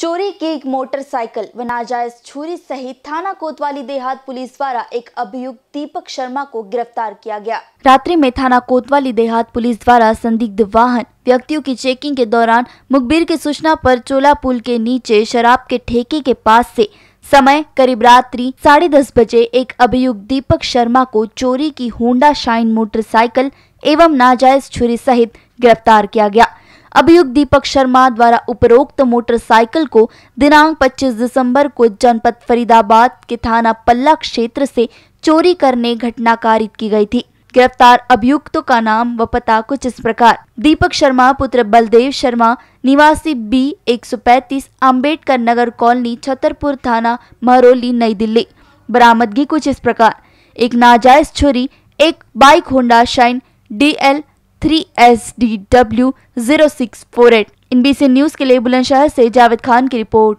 चोरी की एक मोटरसाइकिल व नाजायज छुरी सहित थाना कोतवाली देहात पुलिस द्वारा एक अभियुक्त दीपक शर्मा को गिरफ्तार किया गया रात्रि में थाना कोतवाली देहात पुलिस द्वारा संदिग्ध वाहन व्यक्तियों की चेकिंग के दौरान मुखबिर की सूचना पर चोला पुल के नीचे शराब के ठेके के पास से समय करीब रात्रि साढ़े दस बजे एक अभियुक्त दीपक शर्मा को चोरी की होंडा शाइन मोटरसाइकिल एवं नाजायज छुरी सहित गिरफ्तार किया गया अभियुक्त दीपक शर्मा द्वारा उपरोक्त मोटरसाइकिल को दिनांक 25 दिसंबर को जनपद फरीदाबाद के थाना पल्ला क्षेत्र से चोरी करने घटना कारित की गई थी गिरफ्तार अभियुक्तों का नाम व पता कुछ इस प्रकार दीपक शर्मा पुत्र बलदेव शर्मा निवासी बी 135 अंबेडकर नगर कॉलोनी छतरपुर थाना महरौली नई दिल्ली बरामदगी कुछ इस प्रकार एक नाजायज छुरी एक bike Honda Shine D L three S D W zero six four eight in B C news के लिए बुलंदशहर से जावेद खान की रिपोर्ट